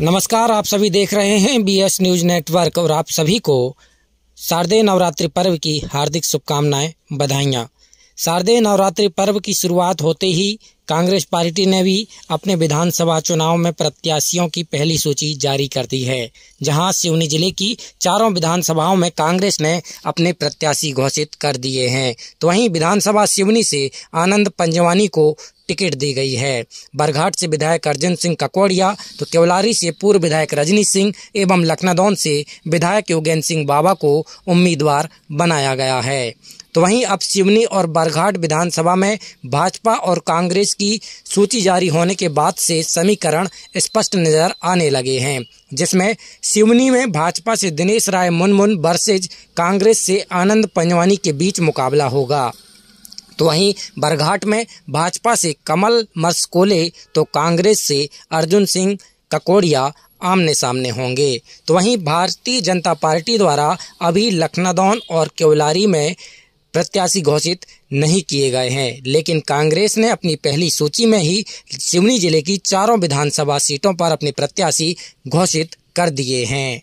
नमस्कार आप सभी देख रहे हैं बीएस न्यूज नेटवर्क और आप सभी को शारदीय नवरात्रि पर्व की हार्दिक शुभकामनाएं बधाइयाँ शारदीय नवरात्रि पर्व की शुरुआत होते ही कांग्रेस पार्टी ने भी अपने विधानसभा चुनाव में प्रत्याशियों की पहली सूची जारी कर दी है जहां सिवनी जिले की चारों विधानसभाओं में कांग्रेस ने अपने प्रत्याशी घोषित कर दिए हैं तो वहीं विधानसभा सिवनी से आनंद पंजवानी को टिकट दी गई है बरघाट से विधायक अर्जुन सिंह ककोड़िया तो केवलारी से पूर्व विधायक रजनी सिंह एवं लखनादौन से विधायक योगेंद्र सिंह बाबा को उम्मीदवार बनाया गया है तो वहीं अब सिवनी और बरघाट विधानसभा में भाजपा और कांग्रेस की सूची जारी होने के बाद से समीकरण स्पष्ट नजर आने लगे हैं जिसमें सिवनी में भाजपा से दिनेश राय मुनमुन वर्सेज कांग्रेस से आनंद पंजवानी के बीच मुकाबला होगा तो वहीं बरघाट में भाजपा से कमल मस्कोले तो कांग्रेस से अर्जुन सिंह ककोड़िया आमने सामने होंगे तो वहीं भारतीय जनता पार्टी द्वारा अभी लखनादौन और केवलारी में प्रत्याशी घोषित नहीं किए गए हैं लेकिन कांग्रेस ने अपनी पहली सूची में ही सिवनी जिले की चारों विधानसभा सीटों पर अपने प्रत्याशी घोषित कर दिए हैं